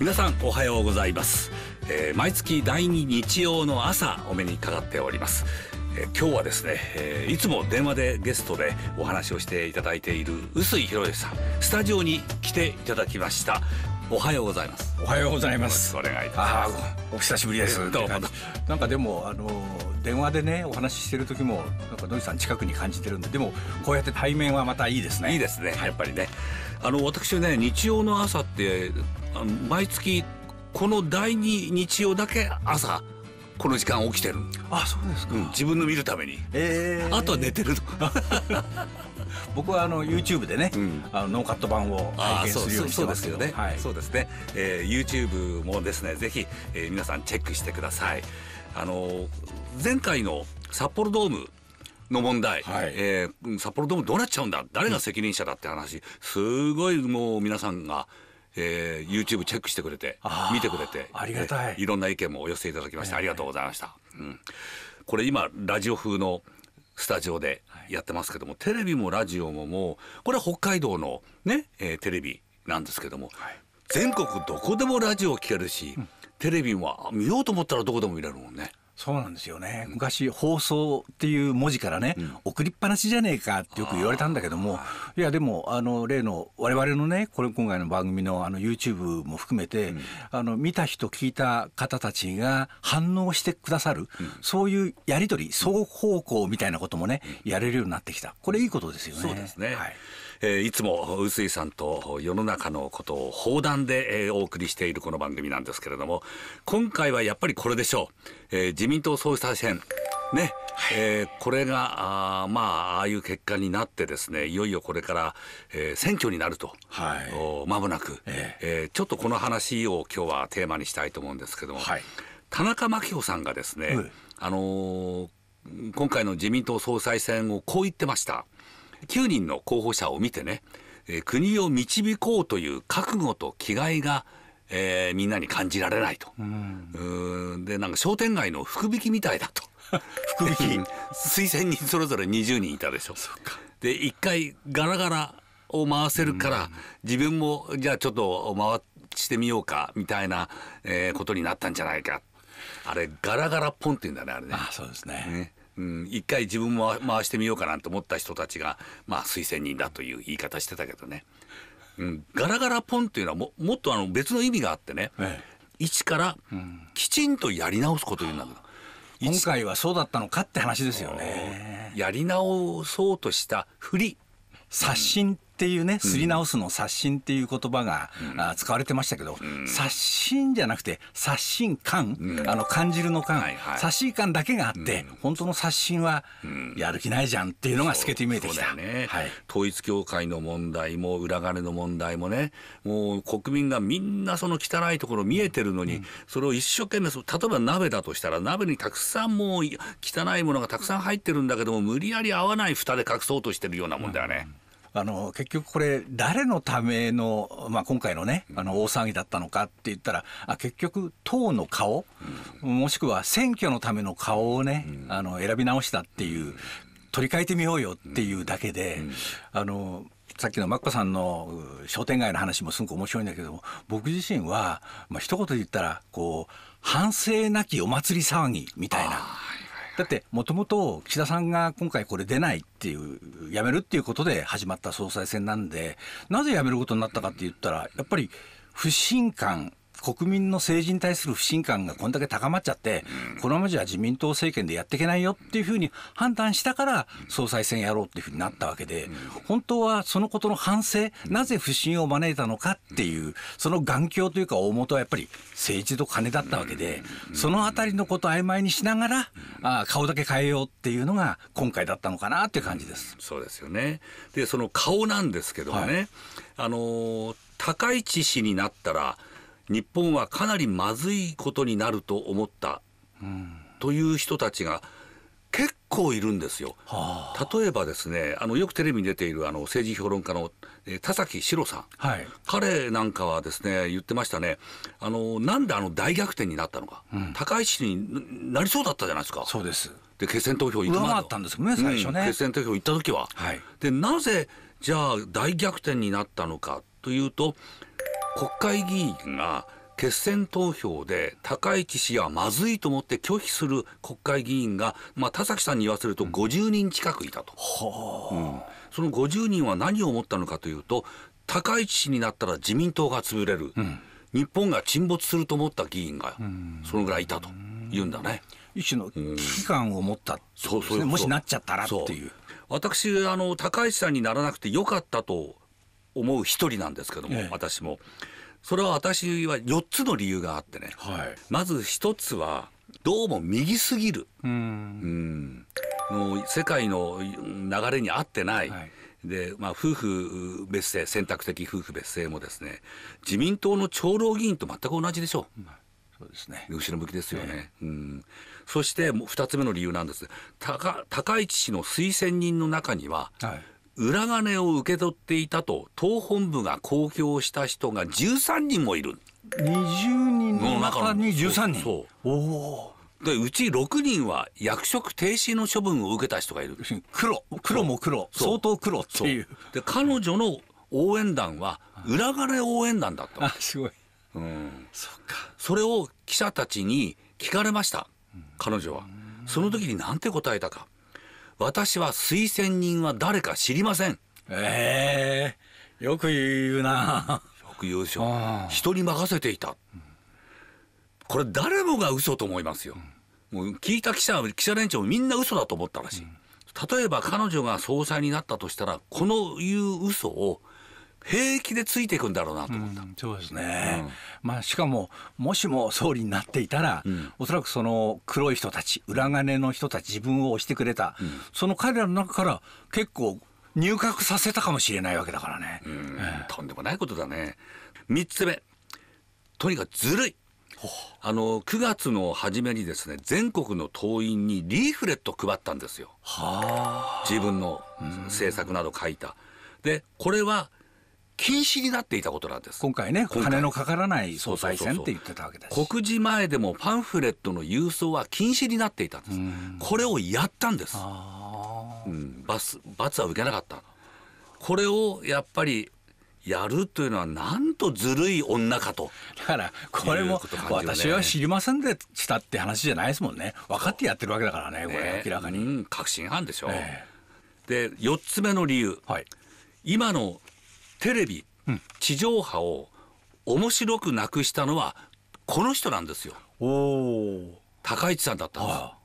皆さんおはようございます、えー、毎月第2日曜の朝お目にかかっております、えー、今日はですね、えー、いつも電話でゲストでお話をしていただいている臼井博之さんスタジオに来ていただきましたおはようございますおはようございますお願いいたしますお久しぶりですどうもなんかでもあの電話でねお話ししてる時もなんか野井さん近くに感じてるんででもこうやって対面はまたいいですねいいですね、やっぱりねあの私ね日曜の朝って毎月この第2日曜だけ朝この時間起きてるあそうですか、うん、自分の見るために、えー、あとは寝てると 僕はあの YouTube でね、うん、あのノーカット版を拝見するようにしてますけどね、はい、そうですね、えー、YouTube もですねぜひ、えー、皆さんチェックしてくださいあの前回の札幌ドームの問題、はい、えー、札幌ドームどうなっちゃうんだ誰が責任者だって話、うん、すごいもう皆さんがえー、YouTube チェックしてくれて見てくれてありがたい、いろんな意見もお寄せいただきまして、ありがとうございました、うん、これ今ラジオ風のスタジオでやってますけども、テレビもラジオももうこれは北海道のね、えー、テレビなんですけども、はい、全国どこでもラジオ聴けるし、うん、テレビは見ようと思ったらどこでも見れるもんね。そうなんですよね、うん、昔放送っていう文字からね、うん、送りっぱなしじゃねえかってよく言われたんだけどもいやでもあの例の我々のねこれ今回の番組のあの YouTube も含めて、うん、あの見た人聞いた方たちが反応してくださる、そういうやり取り双方向みたいなこともね、やれるようになってきたこれいいことですよね。そうですね、はいえー、いつも臼井さんと世の中のことを砲弾で、えー、お送りしているこの番組なんですけれども今回はやっぱりこれでしょう、えー、自民党総裁選ね、はい、えー、これがあまあああいう結果になってですねいよいよこれから、えー、選挙になると、はい、お間もなく、ええー、ちょっとこの話を今日はテーマにしたいと思うんですけども、はい、田中真紀子さんがですね、うん、あのー、今回の自民党総裁選をこう言ってました。9人の候補者を見てね、え国を導こうという覚悟と気概がえー、みんなに感じられないと、うん、でなんか商店街の福引きみたいだと福引き推薦人それぞれ20人いたでしょで一回ガラガラを回せるから、自分もじゃあちょっと回してみようかみたいな、えー、ことになったんじゃないかあれガラガラポンって言うんだねあれねあそうですねねうん、一回自分も回してみようかなと思った人たちが、まあ、推薦人だという言い方してたけどね、うん、ガラガラポンっていうのはももっとあの別の意味があってね、ええ、一からきちんとやり直すこと言うんだけど、今回はそうだったのかって話ですよね。やり直そうとしたふり刷新っていうね、すり直すの刷新っていう言葉が、う使われてましたけど、刷新じゃなくて、刷新感、あの、感じるの感、刷新感だけがあって、本当の刷新は、やる気ないじゃんっていうのが透けて見えてきた。ねはい、統一教会の問題も、裏金の問題もね、もう国民がみんなその汚いところ見えてるのに、それを一生懸命、例えば鍋だとしたら、鍋にたくさんもう汚いものがたくさん入ってるんだけども、無理やり合わない蓋で隠そうとしてるようなもんだよね。うんあの結局これ誰のための、まあ、今回のねあの大騒ぎだったのかって言ったらあ結局党の顔、もしくは選挙のための顔をね、あの選び直したっていう取り替えてみようよっていうだけで、あのさっきのマッコさんの商店街の話もすごく面白いんだけども僕自身は、まあ一言で言ったらこう反省なきお祭り騒ぎみたいな。だってもともと岸田さんが今回これ出ないっていう辞めるっていうことで始まった総裁選なんでなぜ辞めることになったかって言ったらやっぱり不信感国民の政治に対する不信感がこんだけ高まっちゃって、このままじゃ自民党政権でやっていけないよっていうふうに判断したから、総裁選やろうっていうふうになったわけで、本当はそのことの反省、なぜ不信を招いたのかっていう、その眼鏡というか大元はやっぱり政治と金だったわけで、そのあたりのことを曖昧にしながら、あ顔だけ変えようっていうのが今回だったのかなっていう感じです。そうですよね。で、その顔なんですけどもね、はい、あの、高市氏になったら、日本はかなりまずいことになると思ったという人たちが結構いるんですよ。はあ、例えばですねあのよくテレビに出ているあの政治評論家の、え田崎史郎さん、はい、彼なんかはですね言ってましたねあのなんであの大逆転になったのか、うん、高市になりそうだったじゃないですか。そうですで決選投票行く前ったんですね最初ね、うん、決選投票行った時は。はい、でなぜじゃあ大逆転になったのかというと国会議員が決選投票で高市氏はまずいと思って拒否する国会議員が、まあ、田崎さんに言わせると50人近くいたと、うんうん、その50人は何を思ったのかというと高市氏になったら自民党が潰れる、うん、日本が沈没すると思った議員がそのぐらいいたと言うんだね。一種の危機感を持ったってこともしなっちゃったらっていう。私あの高市さんにならなくてよかったと思う一人なんですけども、私もそれは私は4つの理由があってね、はい、まず一つはどうも右すぎるうんの世界の流れに合ってない、はいで、まあ、夫婦別姓選択的夫婦別姓もですね自民党の長老議員と全く同じでしょう。そうですね、後ろ向きですよね、えー、うん、そして2つ目の理由なんです高高市氏の推薦人の中には、裏金を受け取っていたと党本部が公表した人が13人もいる20人の中に13人そうおおでうち6人は役職停止の処分を受けた人がいる黒黒も黒相当黒っていうで彼女の応援団は裏金応援団だったあすごい、うん、そっかそれを記者たちに聞かれました彼女はその時に何て答えたか私は推薦人は誰か知りません。ええー、よく言うな。よく言うでしょ。人に任せていた。これ誰もが嘘と思いますよ。もう聞いた記者、記者連中もみんな嘘だと思ったらしい。例えば彼女が総裁になったとしたら、このいう嘘を平気でついていくんだろうなと思った、うん、そうですね、うん、まあ、しかももしも総理になっていたら、うん、おそらくその黒い人たち裏金の人たち自分を押してくれた、うん、その彼らの中から結構入閣させたかもしれないわけだからね、えー、とんでもないことだね3つ目とにかくずるいあの9月の初めにですね全国の党員にリーフレット配ったんですよ自分の政策など書いた。でこれは禁止になっていたことなんです今回ね金のかからない総裁選って言ってたわけです告示前でもパンフレットの郵送は禁止になっていたんですこれをやったんです、うん、罰罰は受けなかったこれをやっぱりやるというのはなんとずるい女かとだからこれも私は知りませんでしたって話じゃないですもんね分かってやってるわけだからねこれ明らかに、確信犯でしょ、えー、で4つ目の理由、はい、今のテレビ、うん、地上波を面白くなくしたのはこの人なんですよ。高市さんだったんです。は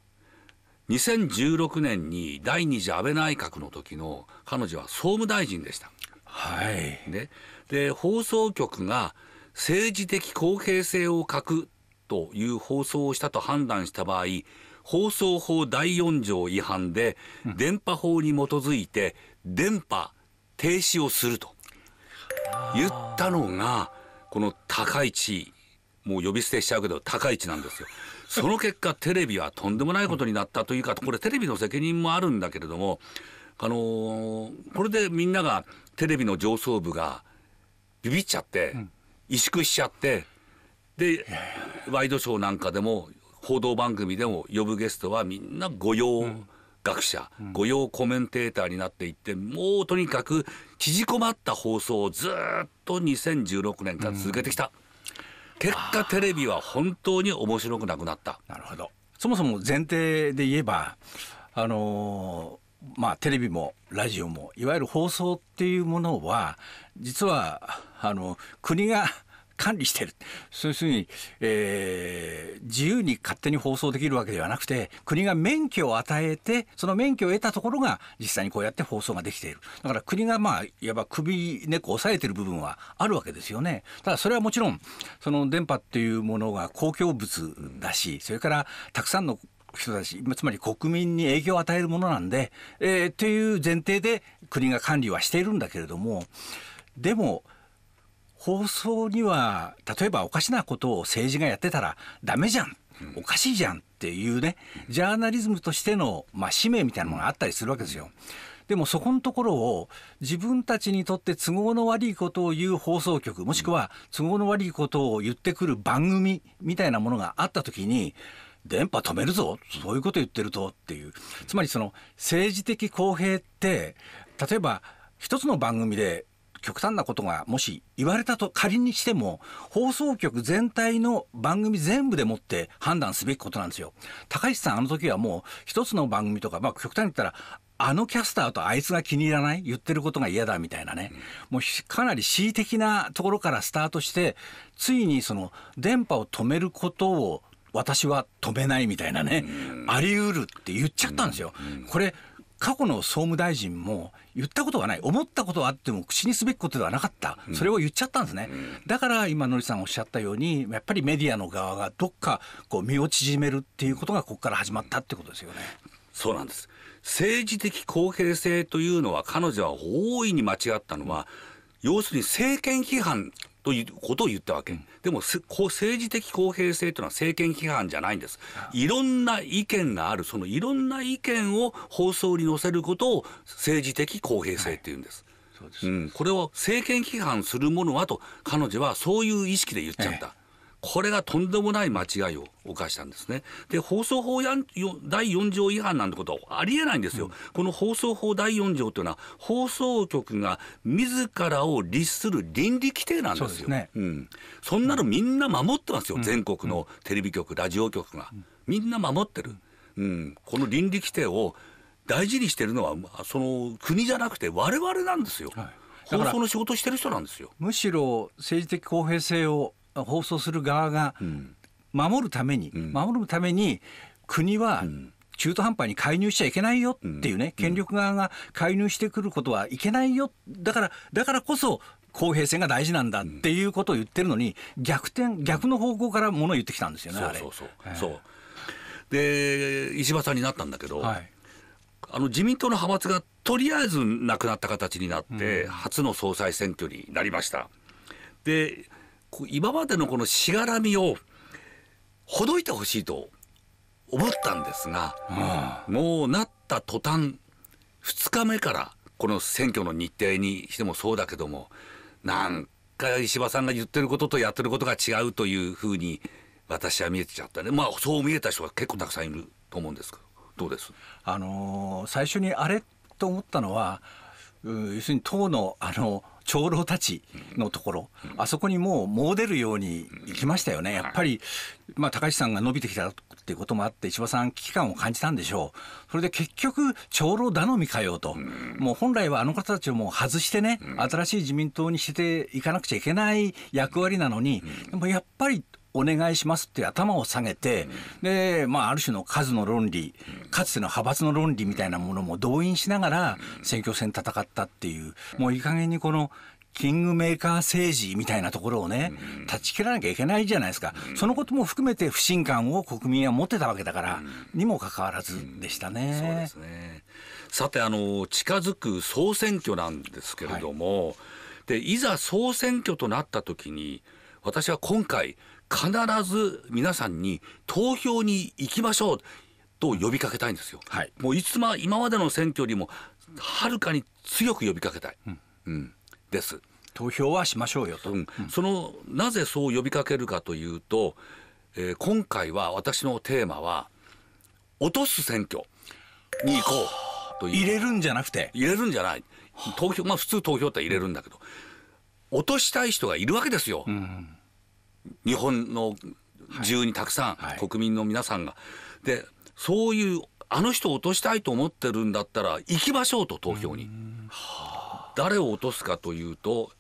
2016年に第二次安倍内閣の時の彼女は総務大臣でした。はい、で放送局が政治的公平性を欠くという放送をしたと判断した場合放送法第4条違反で電波法に基づいて電波停止をすると言ったのがこの高市もう呼び捨てしちゃうけど高市なんですよ。その結果テレビはとんでもないことになったというかこれテレビの責任もあるんだけれどもあのー、これでみんながテレビの上層部がビビっちゃって、萎縮しちゃってでワイドショーなんかでも報道番組でも呼ぶゲストはみんな御用。うん学者、うん、御用コメンテーターになっていってもうとにかく縮こまった放送をずっと2016年から続けてきた、うん、結果テレビは本当に面白くなくなったなるほどそもそも前提で言えばあのー、まあテレビもラジオもいわゆる放送っていうものは実はあの国が管理してる。そういうふうに、えー、自由に勝手に放送できるわけではなくて、国が免許を与えて、その免許を得たところが実際にこうやって放送ができている。だから国がまあ、いわば首根っこ押さえてる部分はあるわけですよね。ただそれはもちろん、その電波っていうものが公共物だし、それからたくさんの人たち、つまり国民に影響を与えるものなんで、えー、という前提で国が管理はしているんだけれども、でも、放送には例えばおかしなことを政治がやってたらダメじゃんおかしいじゃんっていうねジャーナリズムとしての、まあ、使命みたいなものがあったりするわけですよ。でもそこのところを自分たちにとって都合の悪いことを言う放送局もしくは都合の悪いことを言ってくる番組みたいなものがあった時に電波止めるぞそういうこと言ってるとっていうつまりその政治的公平って例えば一つの番組で極端なことがもし言われたと仮にしても放送局全体の番組全部でもって判断すべきことなんですよ。高市さんあの時はもう一つの番組とか、まあ、極端に言ったらあのキャスターとあいつが気に入らない言ってることが嫌だみたいなね、もうかなり恣意的なところからスタートしてついにその電波を止めることを私は止めないみたいなね、あり得るって言っちゃったんですよ。これ過去の総務大臣も言ったことがない思ったことはあっても口にすべきことではなかったそれを言っちゃったんですね、うん、だから今のりさんおっしゃったようにやっぱりメディアの側がどっかこう身を縮めるっていうことがここから始まったってことですよね。そうなんです政治的公平性というのは彼女は大いに間違ったのは要するに政権批判ということを言ったわけ、うん、でも政治的公平性というのは政権批判じゃないんです、いろんな意見がある、そのいろんな意見を放送に載せることを政治的公平性っていうんです。はい、ううん、これを政権批判するものはと彼女はそういう意識で言っちゃった。ええこれがとんでもない間違いを犯したんですね。で、放送法やん第4条違反なんてことはありえないんですよ。うん、この放送法第4条というのは、放送局が自らを律する倫理規定なんですよ。ね、うん、そんなのみんな守ってますよ、うん、全国のテレビ局、ラジオ局が。みんな守ってる。うん、この倫理規定を大事にしてるのは、その国じゃなくて、我々なんですよ。はい放送の仕事してる人なんですよむしろ政治的公平性を放送する側が守るために、守るために国は、中途半端に介入しちゃいけないよっていうね、権力側が介入してくることはいけないよだからだからこそ公平性が大事なんだっていうことを言ってるのに逆転逆の方向からものを言ってきたんですよね、そうそうそう、で石破さんになったんだけど、はい、あの自民党の派閥がとりあえずなくなった形になって、初の総裁選挙になりました。で今までのこのしがらみをほどいてほしいと思ったんですが、うん、もうなった途端2日目からこの選挙の日程にしてもそうだけどもなんか石破さんが言ってることとやってることが違うというふうに私は見えてちゃったねまあそう見えた人が結構たくさんいると思うんですけどどうですあのー、最初にあれと思ったのは要するに党のあの長老たちのところ、あそこにもうう出るように行きましたよね、やっぱり、まあ、高市さんが伸びてきたっていうこともあって、石破さん、危機感を感じたんでしょう、それで結局、長老頼みかよと、もう本来はあの方たちをもう外してね、新しい自民党にしていかなくちゃいけない役割なのに、でもやっぱり、お願いしますって頭を下げて、うん、で、まあ、ある種の数の論理、かつての派閥の論理みたいなものも動員しながら選挙戦戦ったっていう、もういい加減にこのキングメーカー政治みたいなところをね、断ち切らなきゃいけないじゃないですか。そのことも含めて不信感を国民は持ってたわけだから、にもかかわらずでしたね。そうですね。さて、あの、近づく総選挙なんですけれども、はい、で、いざ総選挙となった時に、私は今回、必ず皆さんに投票に行きましょうと呼びかけたいんですよ。はい、もういつま今までの選挙よりもはるかに強く呼びかけたい、うん、うん、です。投票はしましょうよと、うん、そのなぜそう呼びかけるかというと、えー、今回は私のテーマは落とす選挙に行こうとう入れるんじゃなくて入れるんじゃない投票まあ普通投票って入れるんだけど落としたい人がいるわけですよ、うん、日本の中にたくさん、国民の皆さんが。でそういうあの人を落としたいと思ってるんだったら行きましょうと投票に。誰を落とすかというと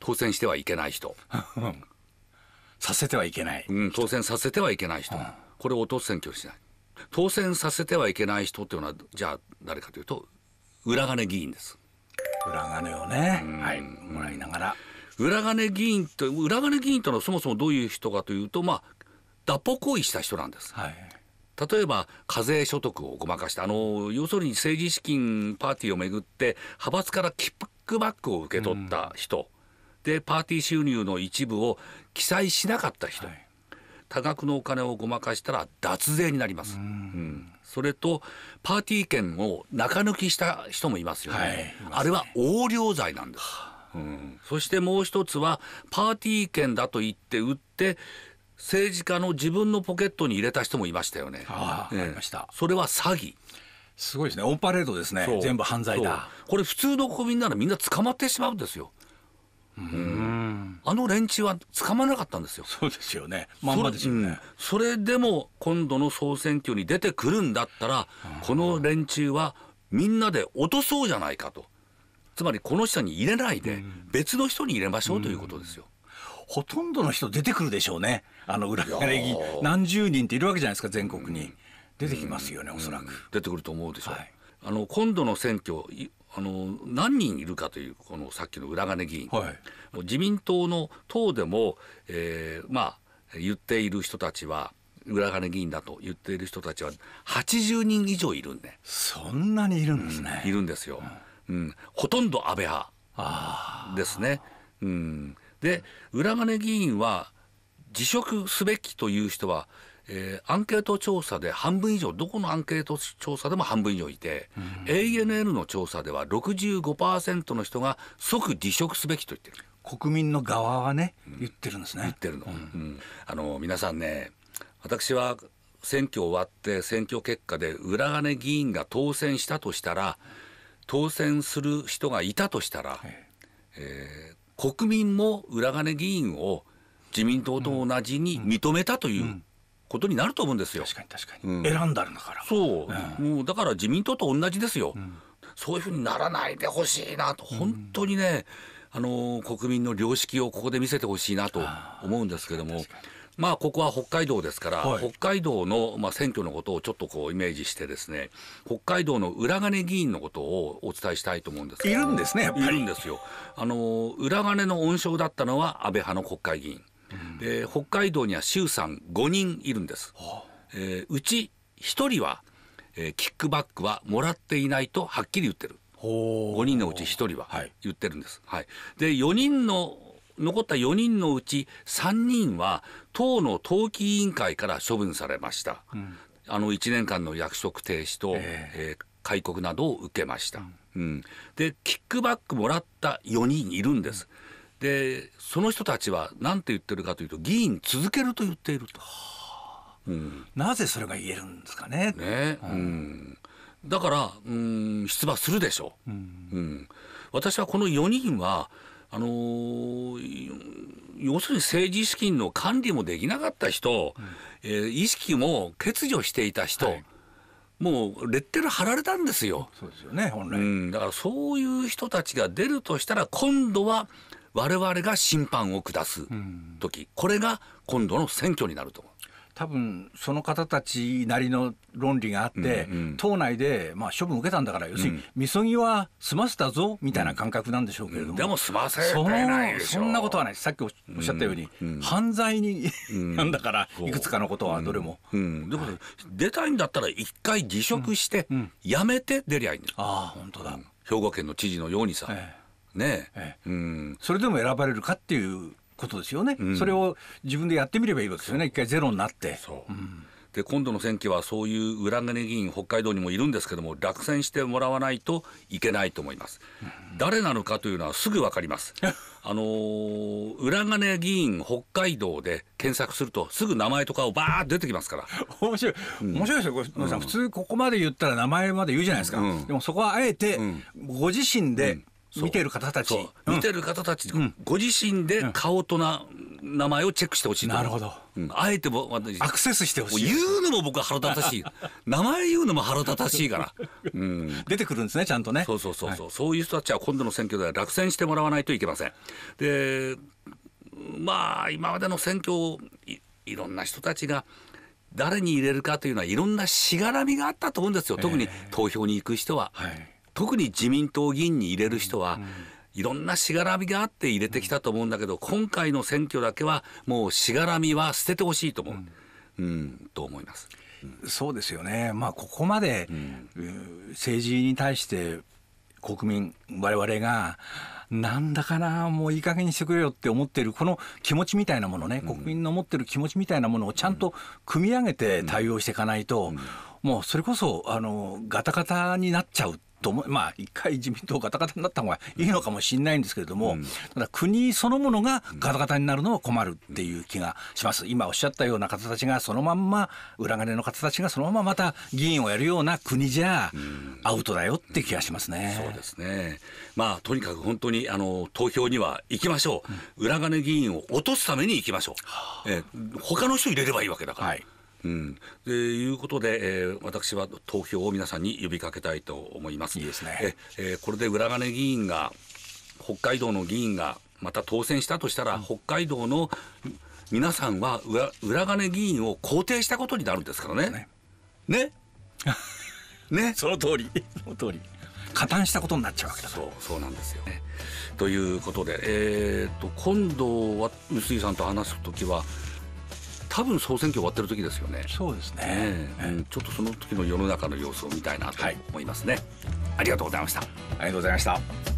当選してはいけない人 させてはいけない、うん、当選させてはいけない人、うん、これを落とす選挙しない当選させてはいけない人っていうのはじゃあ誰かというと裏金議員です裏金をね、はいもらいながら。裏金議員と裏金議員とのそもそもどういう人かというとまあ脱法行為した人なんです。はい例えば課税所得をごまかしたあの要するに政治資金パーティーをめぐって派閥からキックバックを受け取った人、うん、でパーティー収入の一部を記載しなかった人、はい、多額のお金をごまかしたら脱税になります、うん、うん、それとパーティー券を中抜きした人もいますよね、はい、ねあれは横領罪なんです。うん、そしてもう一つはパーティー券だと言って売って政治家の自分のポケットに入れた人もいましたよね。あえりましたそれは詐欺すごいですねオンパレードですね全部犯罪だこれ普通の国民ならみんな捕まってしまうんですよ。うんあの連中は捕まらなかったんですよ。そうですよね。まんまですよねそ、うん。それでも今度の総選挙に出てくるんだったら、この連中はみんなで落とそうじゃないかと。つまりこの人に入れないで、別の人に入れましょうということですよ。ほとんどの人出てくるでしょうね。あの裏金員。何十人っているわけじゃないですか、全国に。出てきますよね、おそらく。出てくると思うでしょう。はい、あの今度の選挙あの何人いるかというこのさっきの裏金議員、はい、もう自民党の党でも、えー、まあ言っている人たちは裏金議員だと言っている人たちは80人以上いるんでそんなにいるんですね、うん、いるんですよ、うんうん、ほとんど安倍派ですね。うん、で裏金議員は辞職すべきという人は、えー、アンケート調査で半分以上どこのアンケート調査でも半分以上いて、うん、ANN の調査では65%の人が即辞職すべきと言ってる。国民の側はね、言ってるんですね。言ってるの。うん、あの皆さんね私は選挙終わって選挙結果で裏金議員が当選したとしたら、うん当選する人がいたとしたら、えー、国民も裏金議員を自民党と同じに認めたという。ことになると思うんですよ。確かに確かに。うん、選んだんだから。そう、もうだから自民党と同じですよ。そういうふうにならないでほしいなと、本当にね、あの国民の良識をここで見せてほしいなと思うんですけども。まあ、ここは北海道ですから、はい、北海道の、まあ、選挙のことをちょっとこうイメージしてですね、北海道の裏金議員のことをお伝えしたいと思うんですいるんですね、やっぱり。いるんですよ。あの、裏金の温床だったのは安倍派の国会議員。で、北海道には衆参5人いるんです。えー、うち1人は、えー、キックバックはもらっていないとはっきり言ってる。5人のうち1人は言ってるんです。はい、で4人の残った4人のうち3人は党の党紀委員会から処分されました、うん、あの1年間の役職停止と、えー、えー、戒告などを受けました、うん、でキックバックもらった4人いるんです、うん、でその人たちは何て言ってるかというと議員続けると言っていると、うん、なぜそれが言えるんですかねね、うんだからうん出馬するでしょう、うん私はこの4人はあのー、要するに政治資金の管理もできなかった人、うん、えー、意識も欠如していた人、はい、もうレッテル貼られたんですよ。そうですよね本来、うん、だからそういう人たちが出るとしたら今度は我々が審判を下す時、うん、これが今度の選挙になると思う。多分その方たちなりの論理があって、うんうん、党内でまあ処分受けたんだから、要するに、みそぎは済ませたぞみたいな感覚なんでしょうけれども、うん、でも済ませそんなことはない、さっきおっしゃったように、うんうん、犯罪になんだから、いくつかのことはどれも。でも、出たいんだったら、一回辞職して、やめて出りゃいいんだよ、あ本当だ兵庫県の知事のようにさ。ええねえええ、うん、それでも選ばれるかっていうことですよね、うん、それを自分でやってみればいいわけですよね一回ゼロになって。そう、うんで今度の選挙はそういう裏金議員、北海道にもいるんですけども、落選してもらわないといけないと思います。誰なのかというのはすぐわかります。あのー、裏金議員、北海道で検索すると、すぐ名前とかをばーっ出てきますから。面白い、面白いですよ、これ、うん、普通、ここまで言ったら名前まで言うじゃないですか、うん、でもそこはあえて、ご自身で、うん、見てる方たち、うん、見てる方たち、ご自身で顔とな、うん、名前をチェックしてほしいなるほど、あえても私アクセスしてほしい言うのも僕は腹立たしい 名前言うのも腹立たしいから、出てくるんですねちゃんとねそうそうそうそう、はい、そういう人たちは今度の選挙では落選してもらわないといけませんでまあ今までの選挙をいろんな人たちが誰に入れるかというのはいろんなしがらみがあったと思うんですよ特に投票に行く人は。えーはい特に自民党議員に入れる人は、いろんなしがらみがあって入れてきたと思うんだけど、今回の選挙だけはもうしがらみは捨ててほしいと思う、うん、うん、と思います。そうですよね、まあ、ここまで、うん、政治に対して国民、我々が、なんだかな、もういい加減にしてくれよって思ってる、この気持ちみたいなものね、国民の持ってる気持ちみたいなものをちゃんと組み上げて対応していかないと、もうそれこそ、あの、ガタガタになっちゃう。と思まあ一回自民党ガタガタになった方がいいのかもしれないんですけれども、ただ国そのものがガタガタになるのは困るっていう気がします。今おっしゃったような方たちがそのまんま裏金の方たちがそのまままた議員をやるような国じゃアウトだよって気がしますね。そうですね。まあとにかく本当にあの投票には行きましょう。裏金議員を落とすために行きましょう。え他の人入れればいいわけだから。はいうん、でいうことで、えー、私は投票を皆さんに呼びかけたいと思います。いいですねえー、これで裏金議員が北海道の議員がまた当選したとしたら、うん、北海道の皆さんは裏裏金議員を肯定したことになるんですからね。ね。ね。ねその通り。その通り。加担したことになっちゃうわけだそうそうなんですよ、ね、ということで、えーと今度は臼井さんと話す時は多分総選挙終わってる時ですよねそうですね、うん、ちょっとその時の世の中の様子を見たいなと思いますね、はい、ありがとうございましたありがとうございました